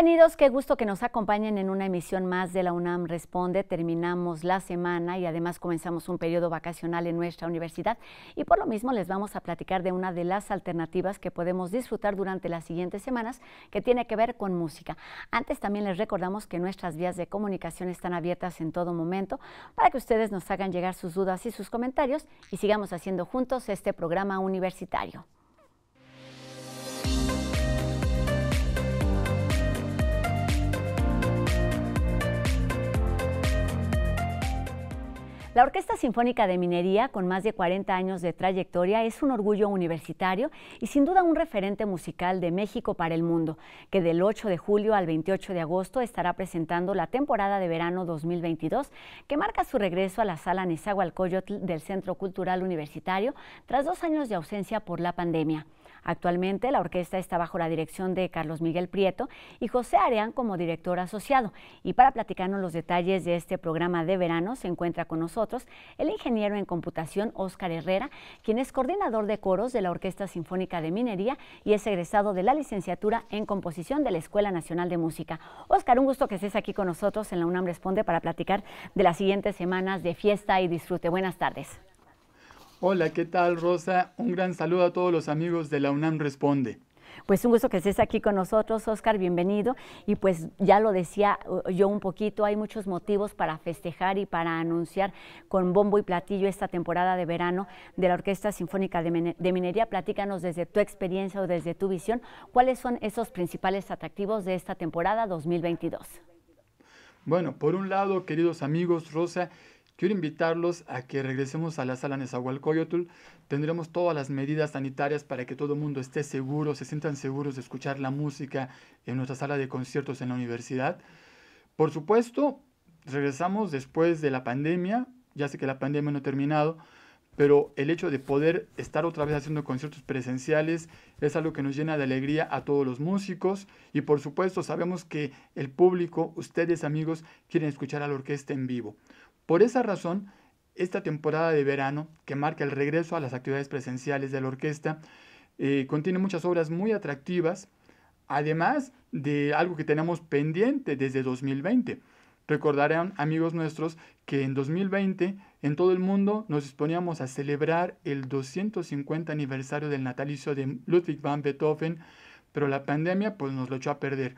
Bienvenidos, qué gusto que nos acompañen en una emisión más de la UNAM Responde. Terminamos la semana y además comenzamos un periodo vacacional en nuestra universidad y por lo mismo les vamos a platicar de una de las alternativas que podemos disfrutar durante las siguientes semanas que tiene que ver con música. Antes también les recordamos que nuestras vías de comunicación están abiertas en todo momento para que ustedes nos hagan llegar sus dudas y sus comentarios y sigamos haciendo juntos este programa universitario. La Orquesta Sinfónica de Minería, con más de 40 años de trayectoria, es un orgullo universitario y sin duda un referente musical de México para el mundo, que del 8 de julio al 28 de agosto estará presentando la temporada de verano 2022, que marca su regreso a la sala Nezahualcóyotl del Centro Cultural Universitario tras dos años de ausencia por la pandemia. Actualmente la orquesta está bajo la dirección de Carlos Miguel Prieto y José Areán como director asociado. Y para platicarnos los detalles de este programa de verano se encuentra con nosotros el ingeniero en computación Óscar Herrera, quien es coordinador de coros de la Orquesta Sinfónica de Minería y es egresado de la licenciatura en composición de la Escuela Nacional de Música. Óscar, un gusto que estés aquí con nosotros en la UNAM Responde para platicar de las siguientes semanas de fiesta y disfrute. Buenas tardes. Hola, ¿qué tal Rosa? Un gran saludo a todos los amigos de la UNAM Responde. Pues un gusto que estés aquí con nosotros, Oscar, bienvenido. Y pues ya lo decía uh, yo un poquito, hay muchos motivos para festejar y para anunciar con bombo y platillo esta temporada de verano de la Orquesta Sinfónica de, Minería. Platícanos desde tu experiencia o desde tu visión, ¿cuáles son esos principales atractivos de esta temporada 2022? Bueno, por un lado, queridos amigos, Rosa, Quiero invitarlos a que regresemos a la sala Nezahualcóyotl. Tendremos todas las medidas sanitarias para que todo el mundo esté seguro, se sientan seguros de escuchar la música en nuestra sala de conciertos en la universidad. Por supuesto, regresamos después de la pandemia. Ya sé que la pandemia no ha terminado, pero el hecho de poder estar otra vez haciendo conciertos presenciales es algo que nos llena de alegría a todos los músicos y por supuesto sabemos que el público, ustedes amigos, quieren escuchar a la orquesta en vivo. Por esa razón, esta temporada de verano, que marca el regreso a las actividades presenciales de la orquesta, eh, contiene muchas obras muy atractivas, además de algo que tenemos pendiente desde 2020. Recordarán amigos nuestros que en 2020 en todo el mundo nos disponíamos a celebrar el 250 aniversario del natalicio de Ludwig van Beethoven, pero la pandemia pues nos lo echó a perder.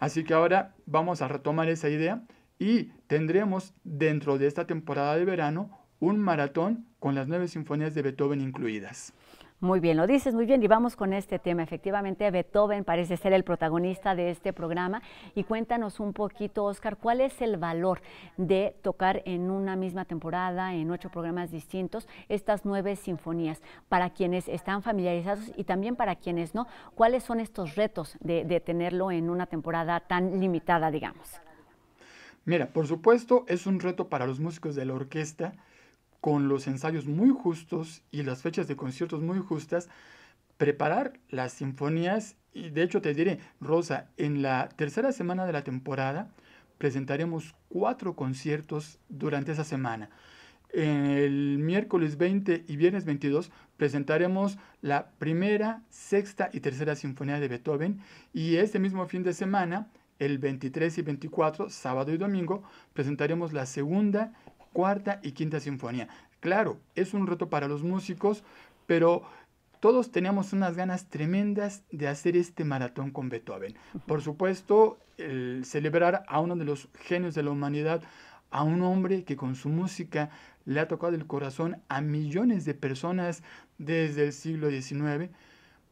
Así que ahora vamos a retomar esa idea y tendremos dentro de esta temporada de verano un maratón con las nueve sinfonías de Beethoven incluidas. Muy bien, lo dices muy bien y vamos con este tema. Efectivamente, Beethoven parece ser el protagonista de este programa y cuéntanos un poquito, Oscar, cuál es el valor de tocar en una misma temporada, en ocho programas distintos, estas nueve sinfonías. Para quienes están familiarizados y también para quienes no, ¿cuáles son estos retos de, de tenerlo en una temporada tan limitada, digamos? Mira, por supuesto es un reto para los músicos de la orquesta, con los ensayos muy justos y las fechas de conciertos muy justas, preparar las sinfonías y de hecho te diré, Rosa, en la tercera semana de la temporada presentaremos cuatro conciertos durante esa semana. El miércoles 20 y viernes 22 presentaremos la primera, sexta y tercera sinfonía de Beethoven y este mismo fin de semana el 23 y 24, sábado y domingo, presentaremos la segunda, cuarta y quinta sinfonía. Claro, es un reto para los músicos, pero todos teníamos unas ganas tremendas de hacer este maratón con Beethoven. Por supuesto, celebrar a uno de los genios de la humanidad, a un hombre que con su música le ha tocado el corazón a millones de personas desde el siglo XIX,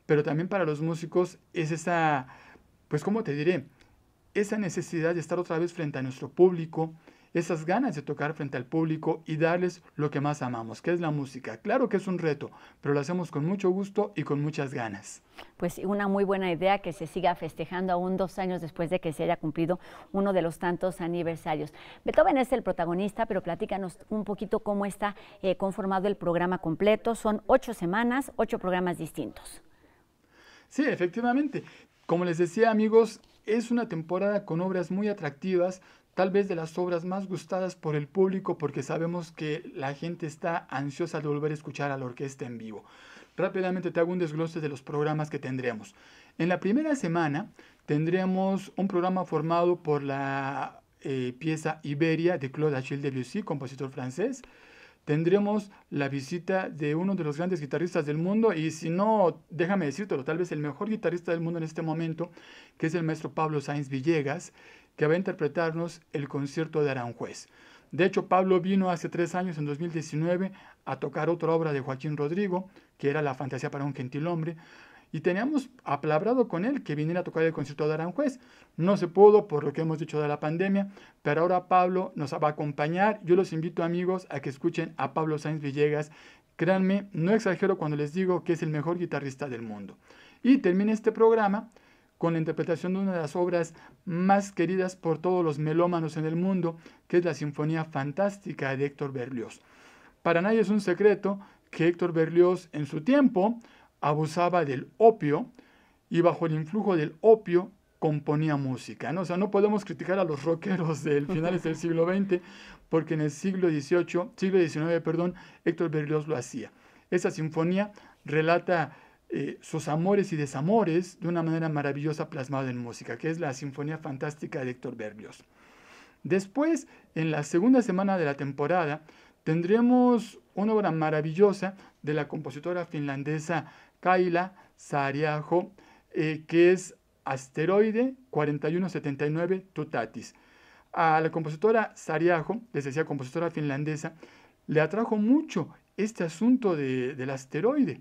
pero también para los músicos es esa, pues cómo te diré, esa necesidad de estar otra vez frente a nuestro público, esas ganas de tocar frente al público y darles lo que más amamos, que es la música. Claro que es un reto, pero lo hacemos con mucho gusto y con muchas ganas. Pues una muy buena idea que se siga festejando aún dos años después de que se haya cumplido uno de los tantos aniversarios. Beethoven es el protagonista, pero platícanos un poquito cómo está eh, conformado el programa completo. Son ocho semanas, ocho programas distintos. Sí, efectivamente. Como les decía amigos, es una temporada con obras muy atractivas, tal vez de las obras más gustadas por el público porque sabemos que la gente está ansiosa de volver a escuchar a la orquesta en vivo. Rápidamente te hago un desglose de los programas que tendremos. En la primera semana tendríamos un programa formado por la eh, pieza Iberia de Claude Achille Debussy, compositor francés tendremos la visita de uno de los grandes guitarristas del mundo y si no, déjame decírtelo, tal vez el mejor guitarrista del mundo en este momento, que es el maestro Pablo Sainz Villegas, que va a interpretarnos el concierto de Aranjuez. De hecho, Pablo vino hace tres años, en 2019, a tocar otra obra de Joaquín Rodrigo, que era La Fantasía para un Gentilhombre y teníamos aplabrado con él que viniera a tocar el concierto de Aranjuez. No se pudo por lo que hemos dicho de la pandemia, pero ahora Pablo nos va a acompañar. Yo los invito amigos a que escuchen a Pablo Sainz Villegas. Créanme, no exagero cuando les digo que es el mejor guitarrista del mundo. Y termina este programa con la interpretación de una de las obras más queridas por todos los melómanos en el mundo, que es la Sinfonía Fantástica de Héctor Berlioz. Para nadie es un secreto que Héctor Berlioz en su tiempo abusaba del opio y bajo el influjo del opio componía música. ¿no? O sea, no podemos criticar a los rockeros del finales del siglo XX porque en el siglo XVIII, siglo XIX, perdón, Héctor Berlioz lo hacía. Esa sinfonía relata eh, sus amores y desamores de una manera maravillosa plasmada en música, que es la Sinfonía Fantástica de Héctor Berlioz. Después, en la segunda semana de la temporada, tendremos una obra maravillosa de la compositora finlandesa Kaila Sariajo, eh, que es asteroide 4179 Tutatis. A la compositora Sariajo, les decía compositora finlandesa, le atrajo mucho este asunto del asteroide.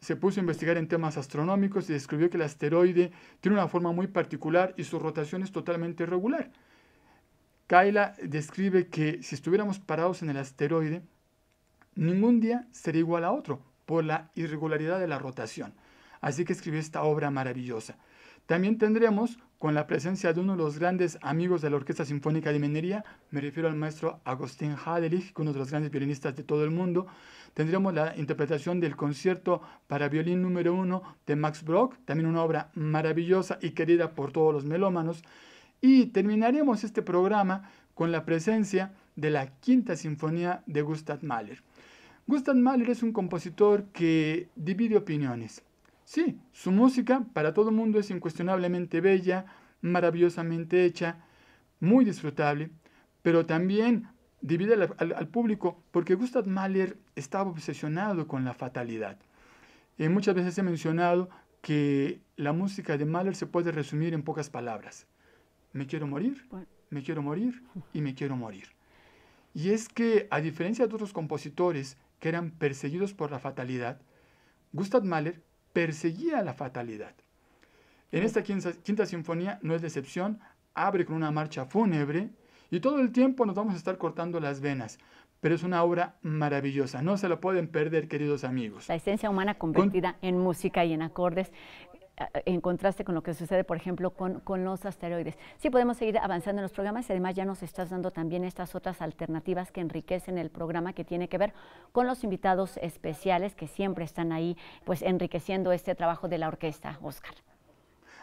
Se puso a investigar en temas astronómicos y describió que el asteroide tiene una forma muy particular y su rotación es totalmente irregular. Kaila describe que si estuviéramos parados en el asteroide, ningún día sería igual a otro por la irregularidad de la rotación. Así que escribió esta obra maravillosa. También tendremos, con la presencia de uno de los grandes amigos de la Orquesta Sinfónica de Minería, me refiero al maestro Agustín Hadelich, uno de los grandes violinistas de todo el mundo, tendremos la interpretación del concierto para violín número uno de Max Brock, también una obra maravillosa y querida por todos los melómanos. Y terminaremos este programa con la presencia de la Quinta Sinfonía de Gustav Mahler. Gustav Mahler es un compositor que divide opiniones. Sí, su música para todo el mundo es incuestionablemente bella, maravillosamente hecha, muy disfrutable, pero también divide al, público porque Gustav Mahler estaba obsesionado con la fatalidad. Eh, muchas veces he mencionado que la música de Mahler se puede resumir en pocas palabras. Me quiero morir, me quiero morir y me quiero morir. Y es que, a diferencia de otros compositores que eran perseguidos por la fatalidad, Gustav Mahler perseguía la fatalidad. En esta quinta, sinfonía no es decepción, abre con una marcha fúnebre y todo el tiempo nos vamos a estar cortando las venas, pero es una obra maravillosa. No se la pueden perder, queridos amigos. La esencia humana convertida en música y en acordes en contraste con lo que sucede, por ejemplo, con, los asteroides. Sí podemos seguir avanzando en los programas y además ya nos estás dando también estas otras alternativas que enriquecen el programa que tiene que ver con los invitados especiales que siempre están ahí, pues enriqueciendo este trabajo de la orquesta, Oscar.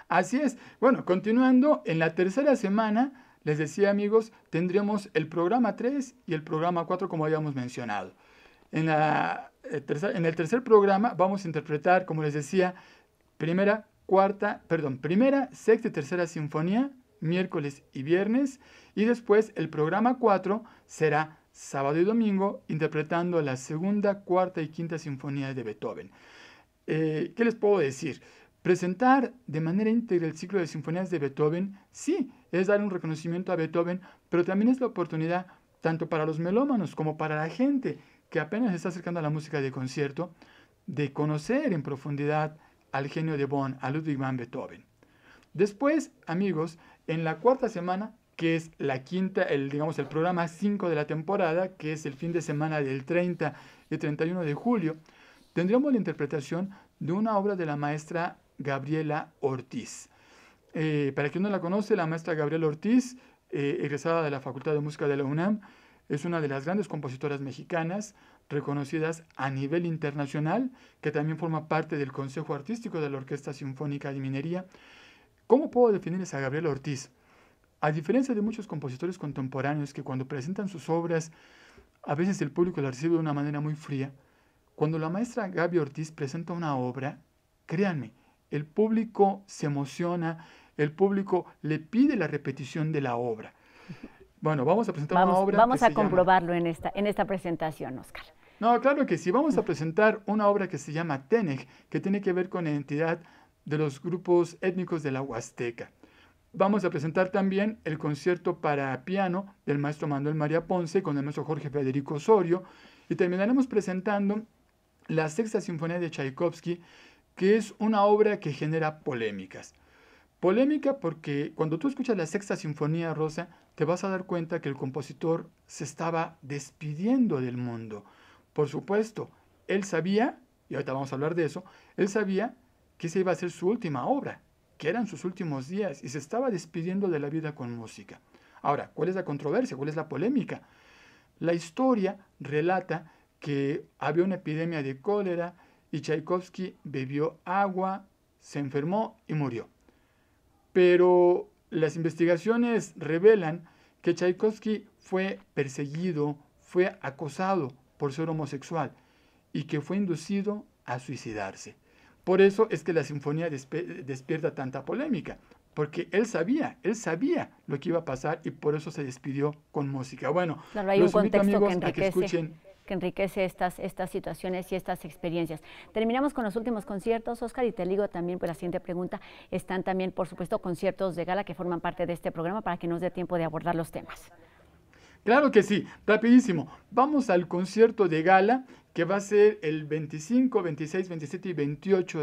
Así es. Bueno, continuando, en la tercera semana, les decía amigos, tendríamos el programa 3 y el programa 4 como habíamos mencionado. En, la, eh, en el tercer programa vamos a interpretar, como les decía, primera, cuarta, perdón, primera, sexta y tercera sinfonía, miércoles y viernes, y después el programa 4 será sábado y domingo, interpretando la segunda, cuarta y quinta sinfonía de Beethoven. Eh, ¿Qué les puedo decir? Presentar de manera íntegra el ciclo de sinfonías de Beethoven, sí, es dar un reconocimiento a Beethoven, pero también es la oportunidad, tanto para los melómanos como para la gente que apenas está acercando a la música de concierto, de conocer en profundidad al genio de Bonn, a Ludwig van Beethoven. Después, amigos, en la cuarta semana, que es la quinta, el, digamos, el programa 5 de la temporada, que es el fin de semana del 30 y 31 de julio, tendremos la interpretación de una obra de la maestra Gabriela Ortiz. Eh, para quien no la conoce, la maestra Gabriela Ortiz, eh, egresada de la Facultad de Música de la UNAM, es una de las grandes compositoras mexicanas, reconocidas a nivel internacional, que también forma parte del Consejo Artístico de la Orquesta Sinfónica de Minería. ¿Cómo puedo definir a Gabriel Ortiz? A diferencia de muchos compositores contemporáneos que cuando presentan sus obras, a veces el público las recibe de una manera muy fría, cuando la maestra Gaby Ortiz presenta una obra, créanme, el público se emociona, el público le pide la repetición de la obra. Bueno, vamos a presentar una obra. Vamos a comprobarlo en, esta, en esta presentación, Oscar. No, claro que sí. Vamos a presentar una obra que se llama Tenec, que tiene que ver con la identidad de los grupos étnicos de la Huasteca. Vamos a presentar también el concierto para piano del maestro Manuel María Ponce con el maestro Jorge Federico Osorio. Y terminaremos presentando la Sexta Sinfonía de Tchaikovsky, que es una obra que genera polémicas. Polémica porque cuando tú escuchas la Sexta Sinfonía Rosa, te vas a dar cuenta que el compositor se estaba despidiendo del mundo por supuesto, él sabía, y ahorita vamos a hablar de eso, él sabía que esa iba a ser su última obra, que eran sus últimos días, y se estaba despidiendo de la vida con música. Ahora, ¿cuál es la controversia? ¿Cuál es la polémica? La historia relata que había una epidemia de cólera y Tchaikovsky bebió agua, se enfermó y murió. Pero las investigaciones revelan que Tchaikovsky fue perseguido, fue acosado, por ser homosexual y que fue inducido a suicidarse. Por eso es que la sinfonía despierta tanta polémica, porque él sabía, él sabía lo que iba a pasar y por eso se despidió con música. Bueno, los un contexto amigos que enriquece. escuchen que estas, estas situaciones y estas experiencias. Terminamos con los últimos conciertos, Oscar, y te también por pues, la siguiente pregunta. Están también, por supuesto, conciertos de gala que forman parte de este programa para que nos dé tiempo de abordar los temas. Claro que sí, rapidísimo. Vamos al concierto de gala que va a ser el 25, 26, 27 y 28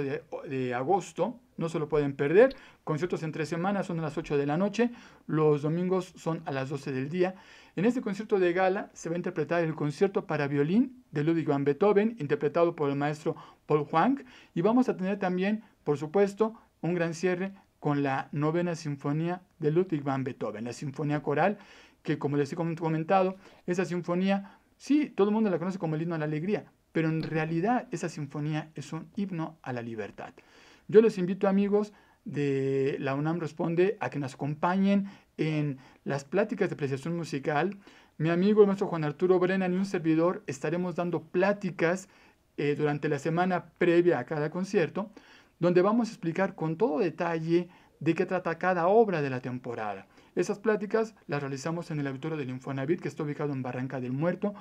de, agosto. No se lo pueden perder. Conciertos en tres semanas son a las 8 de la noche. Los domingos son a las 12 del día. En este concierto de gala se va a interpretar el concierto para violín de Ludwig van Beethoven, interpretado por el maestro Paul Huang. Y vamos a tener también, por supuesto, un gran cierre con la novena sinfonía de Ludwig van Beethoven, la sinfonía coral que como les he comentado, esa sinfonía, sí, todo el mundo la conoce como el himno a la alegría, pero en realidad esa sinfonía es un himno a la libertad. Yo les invito amigos de la UNAM Responde a que nos acompañen en las pláticas de apreciación musical. Mi amigo el maestro Juan Arturo Brennan y un servidor estaremos dando pláticas eh, durante la semana previa a cada concierto, donde vamos a explicar con todo detalle de qué trata cada obra de la temporada. Esas pláticas las realizamos en el auditorio del Infonavit, que está ubicado en Barranca del Muerto.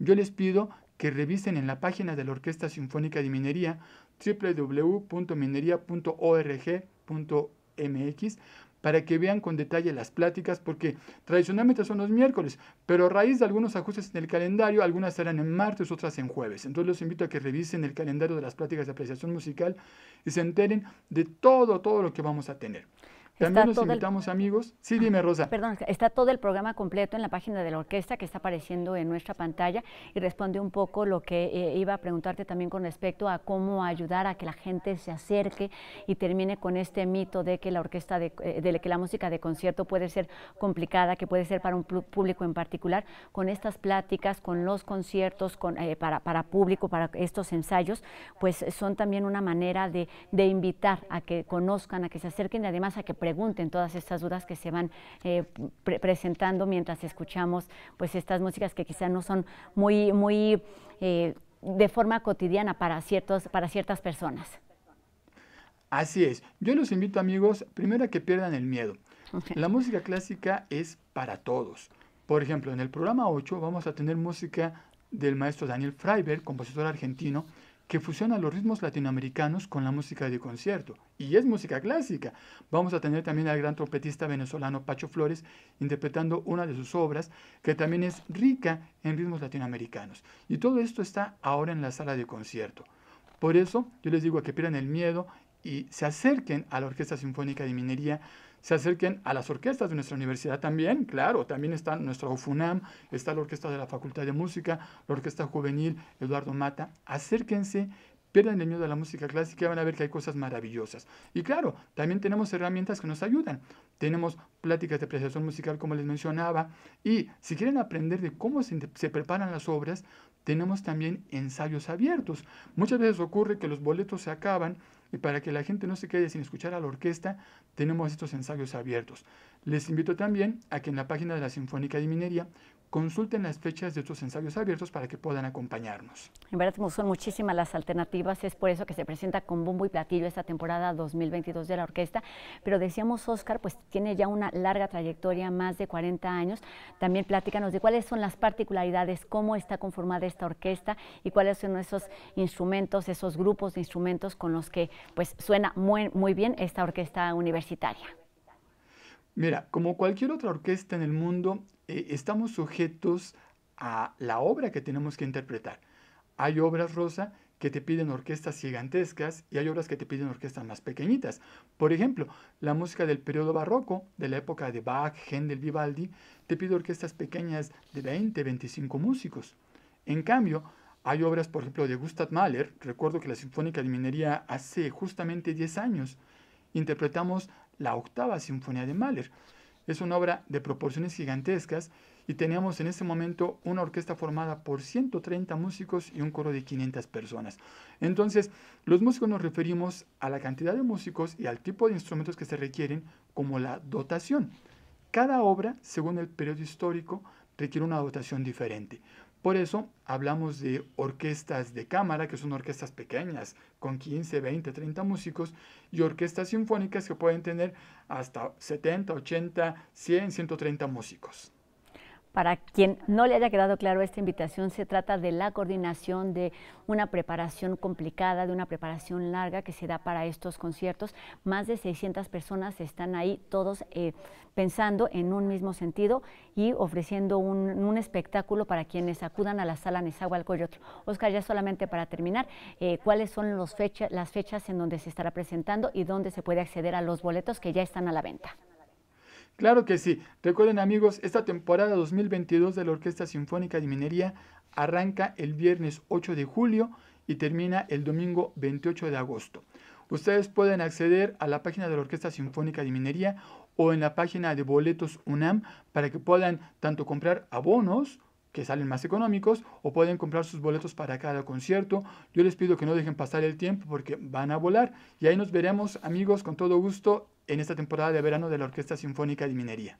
Yo les pido que revisen en la página de la Orquesta Sinfónica de Minería, www.minería.org.mx, para que vean con detalle las pláticas, porque tradicionalmente son los miércoles, pero a raíz de algunos ajustes en el calendario, algunas serán en martes, otras en jueves. Entonces los invito a que revisen el calendario de las pláticas de apreciación musical y se enteren de todo, todo lo que vamos a tener. También los invitamos, amigos. Sí, ah, dime, Rosa. Perdón, está todo el programa completo en la página de la orquesta que está apareciendo en nuestra pantalla y responde un poco lo que eh, iba a preguntarte también con respecto a cómo ayudar a que la gente se acerque y termine con este mito de que la orquesta, de, eh, que la música de concierto puede ser complicada, que puede ser para un público en particular, con estas pláticas, con los conciertos, eh, para, para público, para estos ensayos, pues son también una manera de, de invitar a que conozcan, a que se acerquen y además a que pregunten todas estas dudas que se van eh, presentando mientras escuchamos pues estas músicas que quizá no son muy, muy eh, de forma cotidiana para, ciertos, para ciertas personas. Así es. Yo los invito amigos, primero a que pierdan el miedo. La música clásica es para todos. Por ejemplo, en el programa 8 vamos a tener música del maestro Daniel Freiberg, compositor argentino, que fusiona los ritmos latinoamericanos con la música de concierto, y es música clásica. Vamos a tener también al gran trompetista venezolano Pacho Flores interpretando una de sus obras, que también es rica en ritmos latinoamericanos. Y todo esto está ahora en la sala de concierto. Por eso yo les digo a que pierdan el miedo y se acerquen a la Orquesta Sinfónica de Minería, se acerquen a las orquestas de nuestra universidad también, claro, también está nuestra UFUNAM, está la Orquesta de la Facultad de Música, la Orquesta Juvenil Eduardo Mata, acérquense, pierdan el miedo a la música clásica y van a ver que hay cosas maravillosas. Y claro, también tenemos herramientas que nos ayudan. Tenemos pláticas de apreciación musical, como les mencionaba, y si quieren aprender de cómo se, se preparan las obras, tenemos también ensayos abiertos. Muchas veces ocurre que los boletos se acaban y para que la gente no se quede sin escuchar a la orquesta, tenemos estos ensayos abiertos. Les invito también a que en la página de la Sinfónica de Minería consulten las fechas de estos ensayos abiertos para que puedan acompañarnos. En verdad son muchísimas las alternativas, es por eso que se presenta con bombo y platillo esta temporada 2022 de la orquesta, pero decíamos Oscar, pues tiene ya una larga trayectoria, más de 40 años, también platícanos de cuáles son las particularidades, cómo está conformada esta orquesta y cuáles son esos instrumentos, esos grupos de instrumentos con los que pues suena muy, muy bien esta orquesta universitaria. Mira, como cualquier otra orquesta en el mundo, eh, estamos sujetos a la obra que tenemos que interpretar. Hay obras, Rosa, que te piden orquestas gigantescas y hay obras que te piden orquestas más pequeñitas. Por ejemplo, la música del periodo barroco, de la época de Bach, Händel, Vivaldi, te pide orquestas pequeñas de 20, 25 músicos. En cambio, hay obras, por ejemplo, de Gustav Mahler, recuerdo que la Sinfónica de Minería hace justamente 10 años, interpretamos la octava sinfonía de Mahler. Es una obra de proporciones gigantescas y teníamos en ese momento una orquesta formada por 130 músicos y un coro de 500 personas. Entonces, los músicos nos referimos a la cantidad de músicos y al tipo de instrumentos que se requieren como la dotación. Cada obra, según el periodo histórico, requiere una dotación diferente. Por eso hablamos de orquestas de cámara, que son orquestas pequeñas, con 15, 20, 30 músicos, y orquestas sinfónicas que pueden tener hasta 70, 80, 100, 130 músicos. Para quien no le haya quedado claro esta invitación, se trata de la coordinación de una preparación complicada, de una preparación larga que se da para estos conciertos. Más de 600 personas están ahí, todos eh, pensando en un mismo sentido y ofreciendo un, espectáculo para quienes acudan a la sala Nezahualcóyotl. Oscar, ya solamente para terminar, eh, ¿cuáles son las fechas en donde se estará presentando y dónde se puede acceder a los boletos que ya están a la venta? Claro que sí. Recuerden amigos, esta temporada 2022 de la Orquesta Sinfónica de Minería arranca el viernes 8 de julio y termina el domingo 28 de agosto. Ustedes pueden acceder a la página de la Orquesta Sinfónica de Minería o en la página de Boletos UNAM para que puedan tanto comprar abonos que salen más económicos o pueden comprar sus boletos para cada concierto. Yo les pido que no dejen pasar el tiempo porque van a volar y ahí nos veremos amigos con todo gusto en esta temporada de verano de la Orquesta Sinfónica de Minería.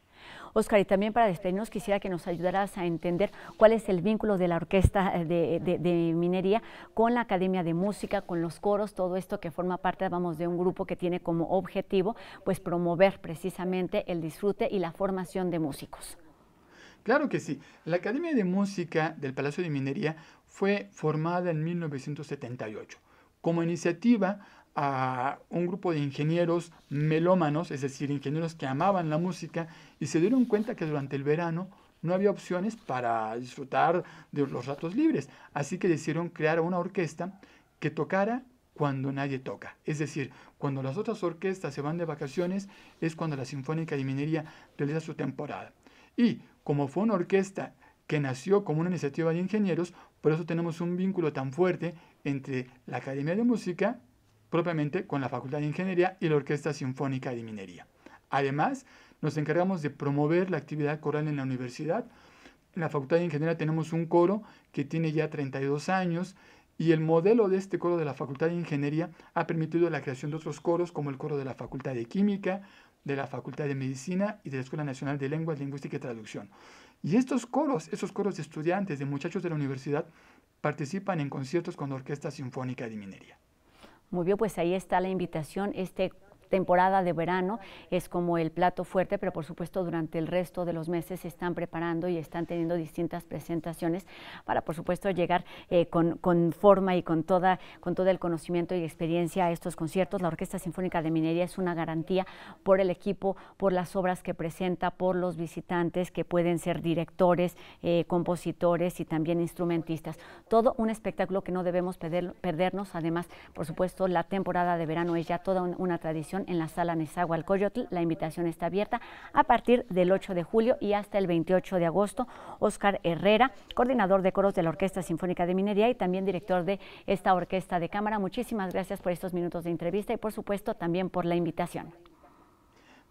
Oscar, y también para despedirnos quisiera que nos ayudaras a entender cuál es el vínculo de la Orquesta eh, de, Minería con la Academia de Música, con los coros, todo esto que forma parte, vamos, de un grupo que tiene como objetivo, pues promover precisamente el disfrute y la formación de músicos. Claro que sí. La Academia de Música del Palacio de Minería fue formada en 1978 como iniciativa a un grupo de ingenieros melómanos, es decir, ingenieros que amaban la música y se dieron cuenta que durante el verano no había opciones para disfrutar de los ratos libres. Así que decidieron crear una orquesta que tocara cuando nadie toca. Es decir, cuando las otras orquestas se van de vacaciones es cuando la Sinfónica de Minería realiza su temporada. Y como fue una orquesta que nació como una iniciativa de ingenieros, por eso tenemos un vínculo tan fuerte entre la Academia de Música propiamente con la Facultad de Ingeniería y la Orquesta Sinfónica de Minería. Además, nos encargamos de promover la actividad coral en la universidad. En la Facultad de Ingeniería tenemos un coro que tiene ya 32 años y el modelo de este coro de la Facultad de Ingeniería ha permitido la creación de otros coros como el coro de la Facultad de Química, de la Facultad de Medicina y de la Escuela Nacional de Lenguas, Lingüística y Traducción. Y estos coros, esos coros de estudiantes, de muchachos de la universidad, participan en conciertos con la Orquesta Sinfónica de Minería. Muy bien, pues ahí está la invitación este temporada de verano es como el plato fuerte, pero por supuesto durante el resto de los meses se están preparando y están teniendo distintas presentaciones para por supuesto llegar eh, con, forma y con, toda, con todo el conocimiento y experiencia a estos conciertos. La Orquesta Sinfónica de Minería es una garantía por el equipo, por las obras que presenta, por los visitantes que pueden ser directores, eh, compositores y también instrumentistas. Todo un espectáculo que no debemos perdernos. Además, por supuesto, la temporada de verano es ya toda una tradición en la sala Nezahualcóyotl. La invitación está abierta a partir del 8 de julio y hasta el 28 de agosto. Oscar Herrera, coordinador de coros de la Orquesta Sinfónica de Minería y también director de esta orquesta de cámara. Muchísimas gracias por estos minutos de entrevista y por supuesto también por la invitación.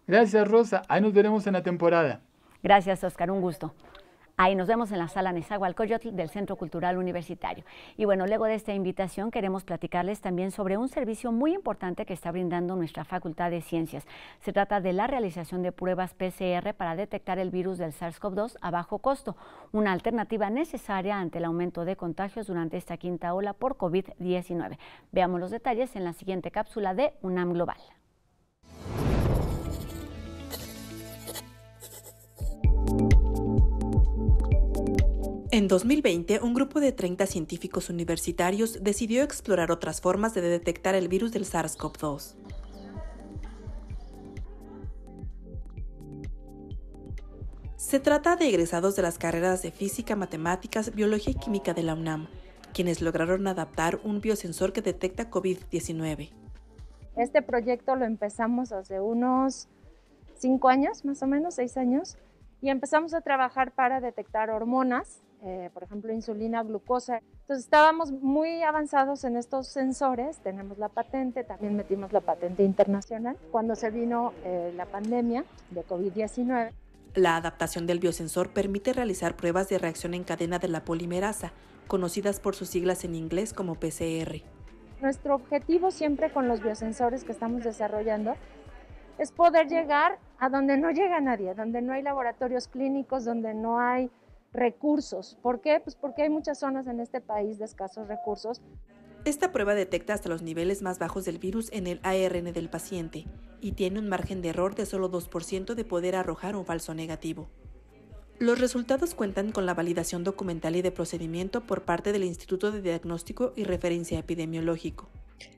Gracias Rosa, ahí nos veremos en la temporada. Gracias Oscar, un gusto. Ahí nos vemos en la sala Nezahualcóyotl del Centro Cultural Universitario. Y bueno, luego de esta invitación queremos platicarles también sobre un servicio muy importante que está brindando nuestra Facultad de Ciencias. Se trata de la realización de pruebas PCR para detectar el virus del SARS-CoV-2 a bajo costo, una alternativa necesaria ante el aumento de contagios durante esta quinta ola por COVID-19. Veamos los detalles en la siguiente cápsula de UNAM Global. En 2020, un grupo de 30 científicos universitarios decidió explorar otras formas de detectar el virus del SARS-CoV-2. Se trata de egresados de las carreras de Física, Matemáticas, Biología y Química de la UNAM, quienes lograron adaptar un biosensor que detecta COVID-19. Este proyecto lo empezamos hace unos cinco años, más o menos, seis años, y empezamos a trabajar para detectar hormonas eh, por ejemplo, insulina, glucosa. Entonces estábamos muy avanzados en estos sensores, tenemos la patente, también metimos la patente internacional cuando se vino eh, la pandemia de COVID-19. La adaptación del biosensor permite realizar pruebas de reacción en cadena de la polimerasa, conocidas por sus siglas en inglés como PCR. Nuestro objetivo siempre con los biosensores que estamos desarrollando es poder llegar a donde no llega nadie, donde no hay laboratorios clínicos, donde no hay recursos. ¿Por qué? Pues porque hay muchas zonas en este país de escasos recursos. Esta prueba detecta hasta los niveles más bajos del virus en el ARN del paciente y tiene un margen de error de solo 2% de poder arrojar un falso negativo. Los resultados cuentan con la validación documental y de procedimiento por parte del Instituto de Diagnóstico y Referencia Epidemiológico.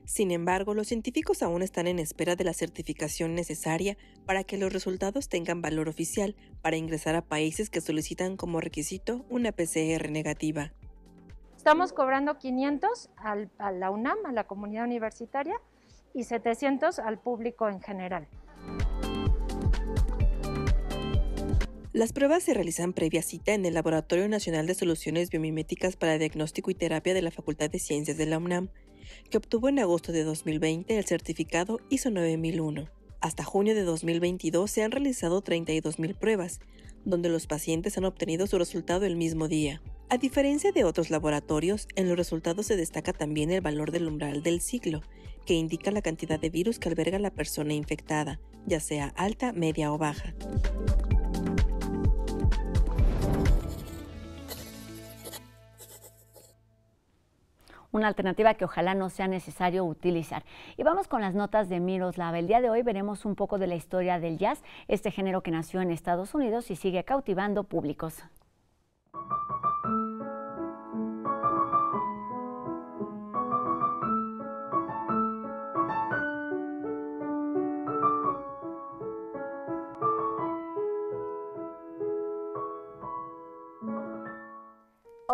Sin embargo, los científicos aún están en espera de la certificación necesaria para que los resultados tengan valor oficial para ingresar a países que solicitan como requisito una PCR negativa. Estamos cobrando 500 a la UNAM, a la comunidad universitaria, y 700 al público en general. Las pruebas se realizan previa cita en el Laboratorio Nacional de Soluciones Biomiméticas para Diagnóstico y Terapia de la Facultad de Ciencias de la UNAM que obtuvo en agosto de 2020 el certificado ISO 9001. Hasta junio de 2022 se han realizado 32.000 pruebas, donde los pacientes han obtenido su resultado el mismo día. A diferencia de otros laboratorios, en los resultados se destaca también el valor del umbral del ciclo, que indica la cantidad de virus que alberga la persona infectada, ya sea alta, media o baja. una alternativa que ojalá no sea necesario utilizar. Y vamos con las notas de Miroslava. El día de hoy veremos un poco de la historia del jazz, este género que nació en Estados Unidos y sigue cautivando públicos.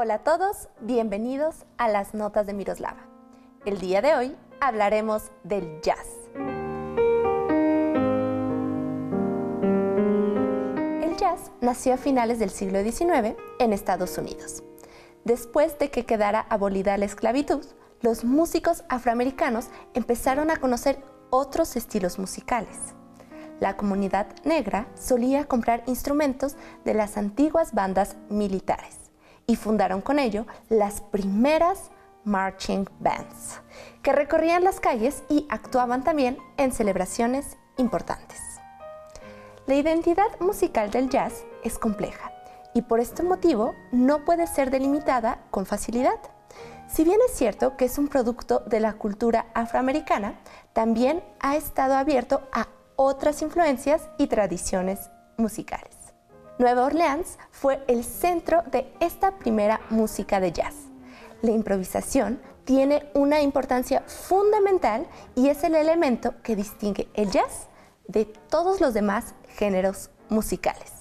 Hola a todos, bienvenidos a las notas de Miroslava. El día de hoy hablaremos del jazz. El jazz nació a finales del siglo XIX en Estados Unidos. Después de que quedara abolida la esclavitud, los músicos afroamericanos empezaron a conocer otros estilos musicales. La comunidad negra solía comprar instrumentos de las antiguas bandas militares y fundaron con ello las primeras marching bands, que recorrían las calles y actuaban también en celebraciones importantes. La identidad musical del jazz es compleja y por este motivo no puede ser delimitada con facilidad. Si bien es cierto que es un producto de la cultura afroamericana, también ha estado abierto a otras influencias y tradiciones musicales. Nueva Orleans fue el centro de esta primera música de jazz. La improvisación tiene una importancia fundamental y es el elemento que distingue el jazz de todos los demás géneros musicales.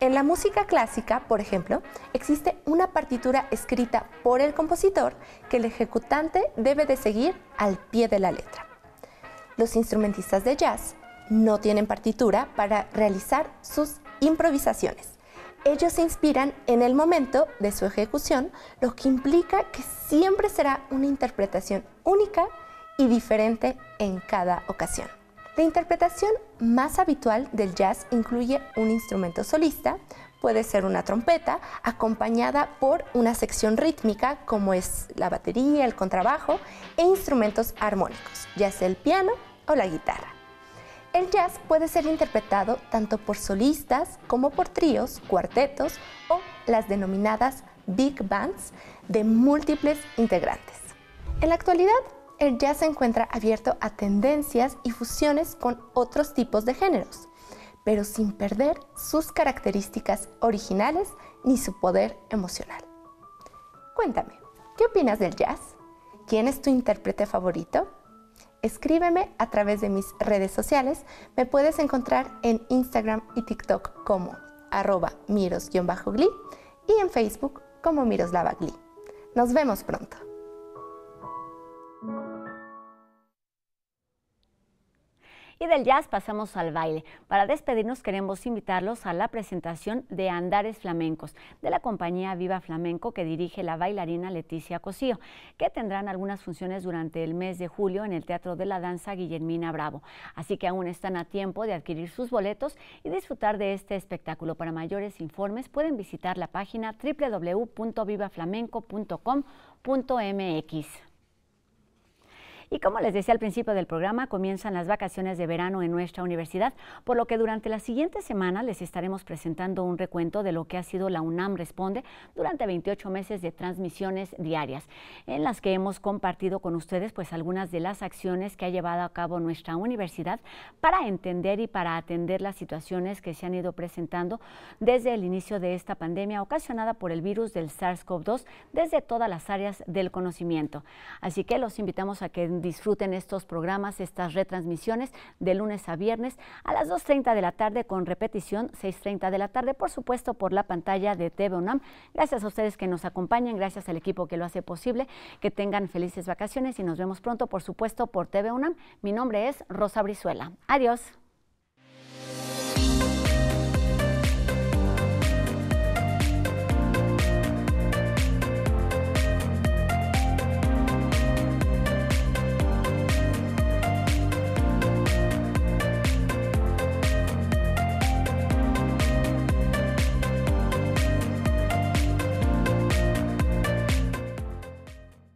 En la música clásica, por ejemplo, existe una partitura escrita por el compositor que el ejecutante debe de seguir al pie de la letra. Los instrumentistas de jazz no tienen partitura para realizar sus improvisaciones. Ellos se inspiran en el momento de su ejecución, lo que implica que siempre será una interpretación única y diferente en cada ocasión. La interpretación más habitual del jazz incluye un instrumento solista, puede ser una trompeta, acompañada por una sección rítmica como es la batería, el contrabajo e instrumentos armónicos, ya sea el piano o la guitarra. El jazz puede ser interpretado tanto por solistas como por tríos, cuartetos o las denominadas big bands de múltiples integrantes. En la actualidad, el jazz se encuentra abierto a tendencias y fusiones con otros tipos de géneros, pero sin perder sus características originales ni su poder emocional. Cuéntame, ¿qué opinas del jazz? ¿Quién es tu intérprete favorito? Escríbeme a través de mis redes sociales. Me puedes encontrar en Instagram y TikTok como arroba miros-gli y en Facebook como miroslavagli. Nos vemos pronto. Y del jazz pasamos al baile. Para despedirnos queremos invitarlos a la presentación de Andares Flamencos de la compañía Viva Flamenco que dirige la bailarina Leticia Cosío, que tendrán algunas funciones durante el mes de julio en el Teatro de la Danza Guillermina Bravo. Así que aún están a tiempo de adquirir sus boletos y disfrutar de este espectáculo. Para mayores informes pueden visitar la página www.vivaflamenco.com.mx. Y como les decía al principio del programa, comienzan las vacaciones de verano en nuestra universidad, por lo que durante la siguiente semana les estaremos presentando un recuento de lo que ha sido la UNAM Responde durante 28 meses de transmisiones diarias, en las que hemos compartido con ustedes pues algunas de las acciones que ha llevado a cabo nuestra universidad para entender y para atender las situaciones que se han ido presentando desde el inicio de esta pandemia ocasionada por el virus del SARS-CoV-2 desde todas las áreas del conocimiento. Así que los invitamos a que disfruten estos programas, estas retransmisiones de lunes a viernes a las 2.30 de la tarde con repetición 6.30 de la tarde, por supuesto por la pantalla de TV UNAM. Gracias a ustedes que nos acompañan, gracias al equipo que lo hace posible, que tengan felices vacaciones y nos vemos pronto, por supuesto, por TV UNAM. Mi nombre es Rosa Brizuela. Adiós.